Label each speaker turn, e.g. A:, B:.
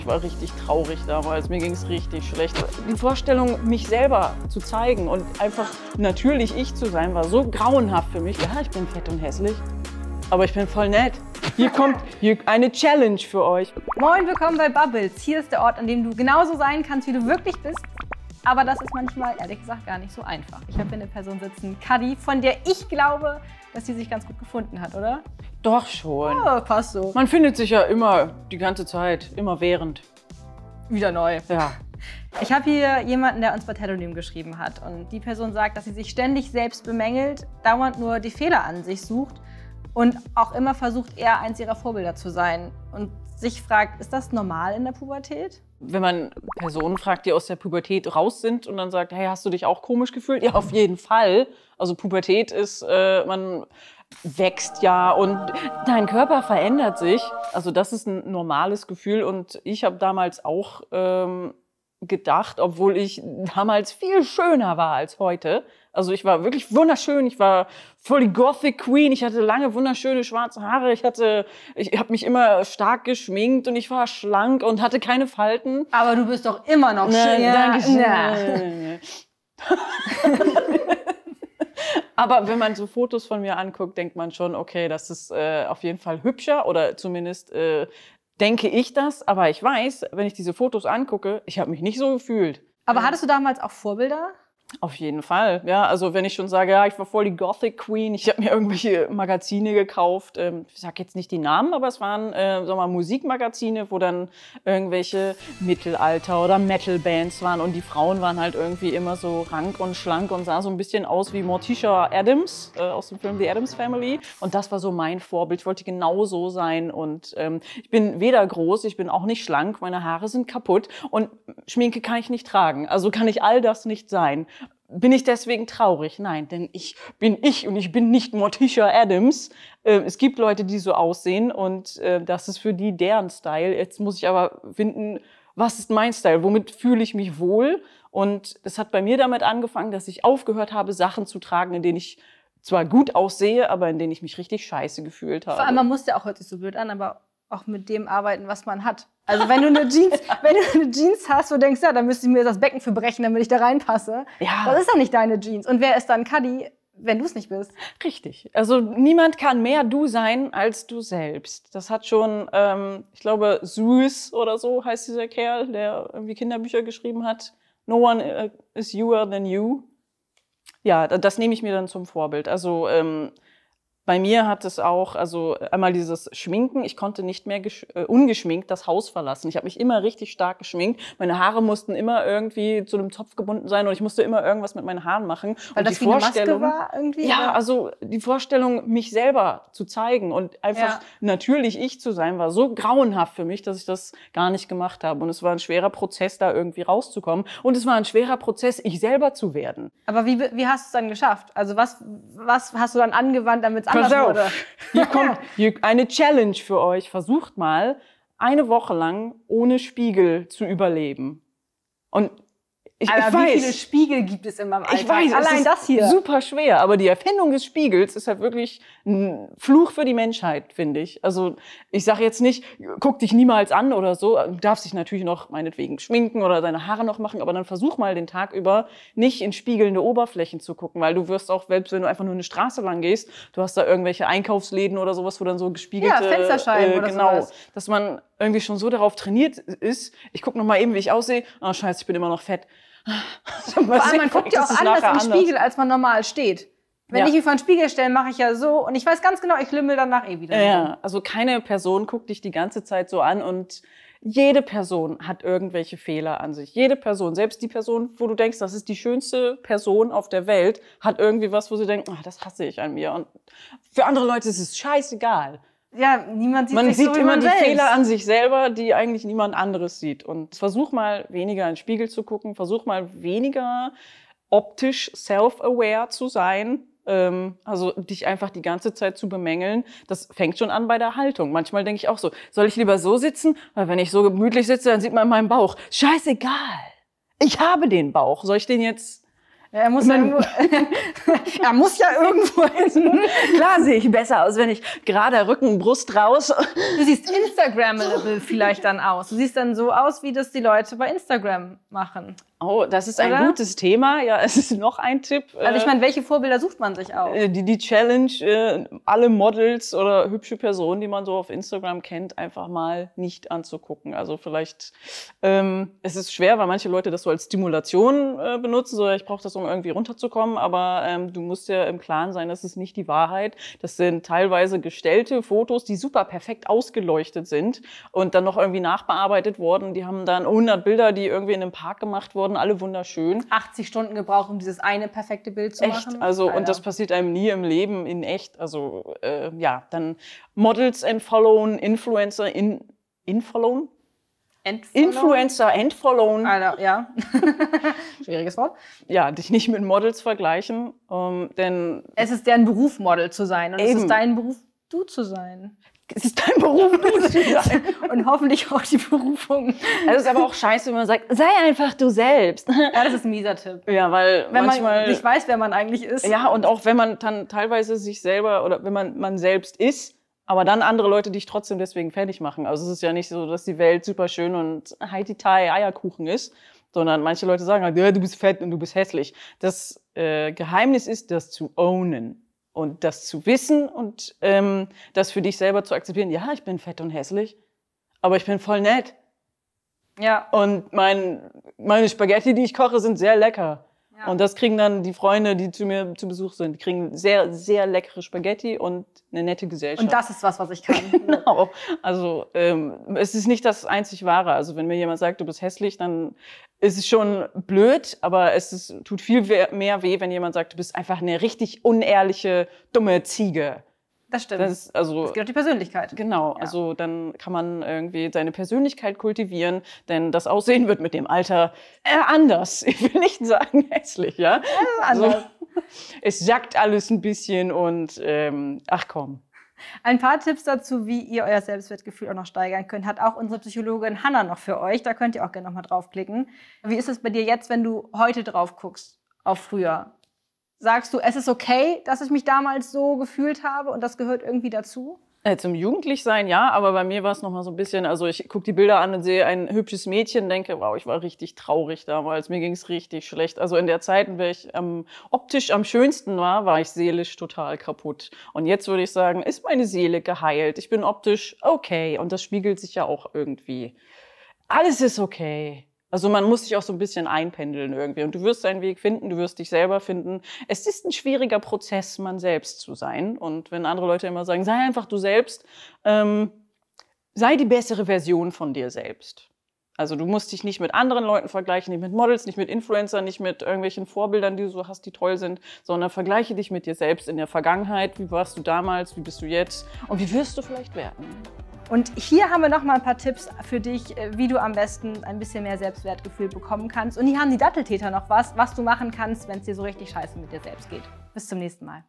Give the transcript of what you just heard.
A: Ich war richtig traurig damals, mir ging es richtig schlecht. Die Vorstellung, mich selber zu zeigen und einfach natürlich ich zu sein, war so grauenhaft für mich. Ja, ich bin fett und hässlich, aber ich bin voll nett. Hier kommt hier eine Challenge für euch. Moin, willkommen bei
B: Bubbles. Hier ist der Ort, an dem du genauso sein kannst, wie du wirklich bist. Aber das ist manchmal, ehrlich gesagt, gar nicht so einfach. Ich habe hier eine Person sitzen, Kadi, von der ich glaube, dass sie sich ganz gut gefunden hat, oder?
A: Doch schon. Ja,
B: passt so. Man
A: findet sich ja immer, die ganze Zeit, immer während. Wieder neu. Ja. Ich habe hier jemanden, der uns bei Telonym geschrieben hat.
B: Und die Person sagt, dass sie sich ständig selbst bemängelt, dauernd nur die Fehler an sich sucht und auch immer versucht, eher eins ihrer Vorbilder zu sein. Und sich fragt, ist das normal in der Pubertät?
A: Wenn man Personen fragt, die aus der Pubertät raus sind und dann sagt, hey, hast du dich auch komisch gefühlt? Ja, auf jeden Fall. Also Pubertät ist, äh, man wächst ja und dein Körper verändert sich. Also das ist ein normales Gefühl und ich habe damals auch ähm, gedacht, obwohl ich damals viel schöner war als heute. Also ich war wirklich wunderschön, ich war voll die Gothic Queen, ich hatte lange wunderschöne schwarze Haare, ich hatte ich habe mich immer stark geschminkt und ich war schlank und hatte keine Falten. Aber du bist doch immer noch ne, schön. Ja, Dankeschön. Ja. Aber wenn man so Fotos von mir anguckt, denkt man schon, okay, das ist äh, auf jeden Fall hübscher oder zumindest äh, denke ich das, aber ich weiß, wenn ich diese Fotos angucke, ich habe mich nicht so gefühlt. Aber hattest du
B: damals auch Vorbilder?
A: Auf jeden Fall, ja. Also wenn ich schon sage, ja, ich war voll die Gothic Queen, ich habe mir irgendwelche Magazine gekauft, ähm, ich sage jetzt nicht die Namen, aber es waren äh, sag mal, Musikmagazine, wo dann irgendwelche Mittelalter- oder Metal-Bands waren und die Frauen waren halt irgendwie immer so rank und schlank und sahen so ein bisschen aus wie Morticia Adams äh, aus dem Film The Adams Family und das war so mein Vorbild. Ich wollte genau so sein und ähm, ich bin weder groß, ich bin auch nicht schlank, meine Haare sind kaputt und Schminke kann ich nicht tragen, also kann ich all das nicht sein bin ich deswegen traurig? Nein, denn ich bin ich und ich bin nicht Morticia Adams. Ähm, es gibt Leute, die so aussehen und ähm, das ist für die deren Style. Jetzt muss ich aber finden, was ist mein Style? Womit fühle ich mich wohl? Und es hat bei mir damit angefangen, dass ich aufgehört habe, Sachen zu tragen, in denen ich zwar gut aussehe, aber in denen ich mich richtig scheiße gefühlt habe. Vor allem, man
B: muss ja auch heute so blöd an, aber auch mit dem arbeiten, was man hat. Also wenn du eine Jeans, wenn du eine Jeans hast, wo du denkst, ja, dann müsste ich mir das Becken verbrechen, damit ich da reinpasse. Ja. Das ist ja nicht deine Jeans. Und wer ist dann Cuddy, wenn du es nicht bist? Richtig.
A: Also niemand kann mehr du sein als du selbst. Das hat schon, ähm, ich glaube, Süß oder so heißt dieser Kerl, der irgendwie Kinderbücher geschrieben hat. No one uh, is youer than you. Ja, das nehme ich mir dann zum Vorbild. Also ähm, bei mir hat es auch, also einmal dieses Schminken, ich konnte nicht mehr äh, ungeschminkt das Haus verlassen. Ich habe mich immer richtig stark geschminkt. Meine Haare mussten immer irgendwie zu einem Topf gebunden sein und ich musste immer irgendwas mit meinen Haaren machen. Weil und das die Vorstellung, war irgendwie? Ja, oder? also die Vorstellung, mich selber zu zeigen und einfach ja. natürlich ich zu sein, war so grauenhaft für mich, dass ich das gar nicht gemacht habe. Und es war ein schwerer Prozess, da irgendwie rauszukommen. Und es war ein schwerer Prozess, ich selber zu werden.
B: Aber wie, wie hast du es dann geschafft? Also was, was hast du dann angewandt, damit es Pass auf, wurde. Hier
A: kommt eine Challenge für euch. Versucht mal, eine Woche lang ohne Spiegel zu überleben. Und ich, aber ich wie weiß. viele
B: Spiegel gibt es in meinem Alltag? Ich weiß, Allein es ist das hier. Super
A: schwer, aber die Erfindung des Spiegels ist halt wirklich ein Fluch für die Menschheit, finde ich. Also ich sage jetzt nicht, guck dich niemals an oder so. Du darfst dich natürlich noch meinetwegen schminken oder deine Haare noch machen, aber dann versuch mal den Tag über nicht in spiegelnde Oberflächen zu gucken, weil du wirst auch, selbst wenn du einfach nur eine Straße lang gehst, du hast da irgendwelche Einkaufsläden oder sowas, wo dann so gespiegelte... Ja, Fensterscheiben äh, oder Genau, sowas. dass man irgendwie schon so darauf trainiert ist, ich guck noch mal eben, wie ich aussehe, ah oh, scheiße, ich bin immer noch fett. Vor allem, man guckt ja auch anders im Spiegel,
B: als man normal steht. Wenn ja. ich mich vor den Spiegel stelle, mache ich ja so und ich weiß ganz genau, ich lümmel danach eh
A: wieder. Ja, also keine Person guckt dich die ganze Zeit so an und jede Person hat irgendwelche Fehler an sich. Jede Person, selbst die Person, wo du denkst, das ist die schönste Person auf der Welt, hat irgendwie was, wo sie denkt, ach, das hasse ich an mir. Und für andere Leute ist es scheißegal ja, niemand sieht man sich sieht so, immer man die selbst. Fehler an sich selber, die eigentlich niemand anderes sieht. Und versuch mal weniger in den Spiegel zu gucken, versuch mal weniger optisch self-aware zu sein. Ähm, also dich einfach die ganze Zeit zu bemängeln, das fängt schon an bei der Haltung. Manchmal denke ich auch so, soll ich lieber so sitzen? Weil wenn ich so gemütlich sitze, dann sieht man meinen Bauch. Scheißegal. Ich habe den Bauch. Soll ich den jetzt ja, er, muss ja irgendwo, er muss ja irgendwo hin. Klar sehe ich besser aus, wenn ich gerade
B: Rücken, Brust raus. Du siehst Instagrammable vielleicht dann aus. Du siehst dann so aus, wie das die Leute bei Instagram machen.
A: Oh, das ist ein Oder? gutes Thema. Ja, es ist noch ein Tipp. Also ich äh, meine,
B: welche Vorbilder sucht man sich auch?
A: Äh, die, die Challenge, äh, alle Models oder hübsche Personen, die man so auf Instagram kennt, einfach mal nicht anzugucken. Also vielleicht, ähm, es ist schwer, weil manche Leute das so als Stimulation äh, benutzen, so ich brauche das, um irgendwie runterzukommen. Aber ähm, du musst ja im Klaren sein, das ist nicht die Wahrheit. Das sind teilweise gestellte Fotos, die super perfekt ausgeleuchtet sind und dann noch irgendwie nachbearbeitet wurden. Die haben dann 100 Bilder, die irgendwie in einem Park gemacht wurden wurden alle wunderschön. 80 Stunden gebraucht, um dieses eine perfekte Bild zu echt? machen. Also Alter. und das passiert einem nie im Leben in echt. Also äh, ja, dann Models entfollowen, Influencer in Infollowen? Influencer entfollowen. Alter, ja. Schwieriges Wort. Ja, dich nicht mit Models vergleichen, ähm, denn... Es ist deren Beruf, Model zu sein und eben. es ist dein Beruf,
B: du zu sein es ist dein Beruf, sein. Und hoffentlich auch die Berufung.
A: Also es ist aber auch scheiße, wenn man sagt, sei einfach du selbst. Ja, das ist ein mieser Tipp. Ja, weil wenn manchmal, man nicht weiß, wer man eigentlich ist. Ja, und auch wenn man dann teilweise sich selber oder wenn man man selbst ist, aber dann andere Leute dich trotzdem deswegen fertig machen. Also es ist ja nicht so, dass die Welt super schön und heidi tai Eierkuchen ist, sondern manche Leute sagen halt, ja, du bist fett und du bist hässlich. Das äh, Geheimnis ist, das zu ownen. Und das zu wissen und ähm, das für dich selber zu akzeptieren, ja, ich bin fett und hässlich, aber ich bin voll nett. Ja. Und mein, meine Spaghetti, die ich koche, sind sehr lecker. Und das kriegen dann die Freunde, die zu mir zu Besuch sind, kriegen sehr, sehr leckere Spaghetti und eine nette Gesellschaft. Und das ist
B: was, was ich kann.
A: genau. Also ähm, es ist nicht das einzig Wahre. Also wenn mir jemand sagt, du bist hässlich, dann ist es schon blöd, aber es ist, tut viel mehr weh, wenn jemand sagt, du bist einfach eine richtig unehrliche, dumme Ziege. Das stimmt. Das, also, das geht auf die Persönlichkeit. Genau, ja. also dann kann man irgendwie seine Persönlichkeit kultivieren, denn das Aussehen wird mit dem Alter äh, anders. Ich will nicht sagen hässlich, ja. Also, es sackt alles ein bisschen und ähm, ach komm.
B: Ein paar Tipps dazu, wie ihr euer Selbstwertgefühl auch noch steigern könnt, hat auch unsere Psychologin Hanna noch für euch. Da könnt ihr auch gerne nochmal draufklicken. Wie ist es bei dir jetzt, wenn du heute drauf guckst auf früher? Sagst du, es ist okay, dass ich mich damals so gefühlt habe und das gehört irgendwie dazu?
A: Äh, zum Jugendlichsein ja, aber bei mir war es nochmal so ein bisschen, also ich gucke die Bilder an und sehe ein hübsches Mädchen, denke, wow, ich war richtig traurig damals, mir ging es richtig schlecht. Also in der Zeit, in der ich ähm, optisch am schönsten war, war ich seelisch total kaputt. Und jetzt würde ich sagen, ist meine Seele geheilt, ich bin optisch okay und das spiegelt sich ja auch irgendwie. Alles ist okay. Also man muss sich auch so ein bisschen einpendeln irgendwie. Und du wirst deinen Weg finden, du wirst dich selber finden. Es ist ein schwieriger Prozess, man selbst zu sein. Und wenn andere Leute immer sagen, sei einfach du selbst, ähm, sei die bessere Version von dir selbst. Also du musst dich nicht mit anderen Leuten vergleichen, nicht mit Models, nicht mit Influencern, nicht mit irgendwelchen Vorbildern, die du so hast, die toll sind, sondern vergleiche dich mit dir selbst in der Vergangenheit. Wie warst du damals? Wie bist du jetzt? Und wie wirst du vielleicht werden?
B: Und hier haben wir nochmal ein paar Tipps für dich, äh, wie du am besten ein bisschen mehr Selbstwertgefühl bekommen kannst. Und hier haben die Datteltäter noch was, was du machen kannst, wenn es dir so richtig scheiße mit dir selbst geht. Bis zum nächsten Mal.